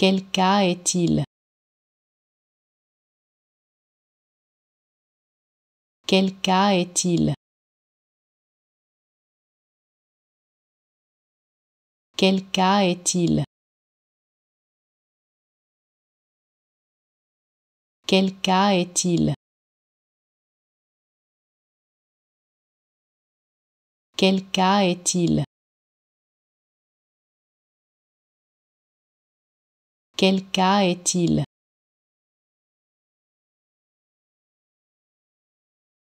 Quel cas est-il Quel cas est-il Quel cas est-il Quel cas est-il Quel cas est-il Quel cas est-il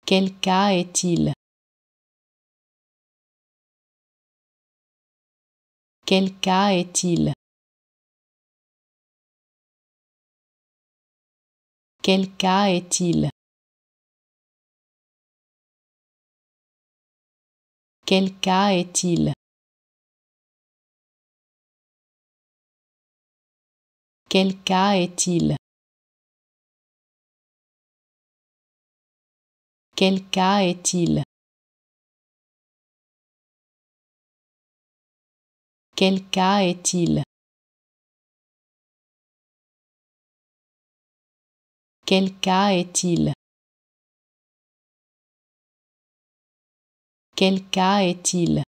Quel cas est-il Quel cas est-il Quel cas est-il Quel cas est-il Quel cas est-il Quel cas est-il Quel cas est-il Quel cas est-il Quel cas est-il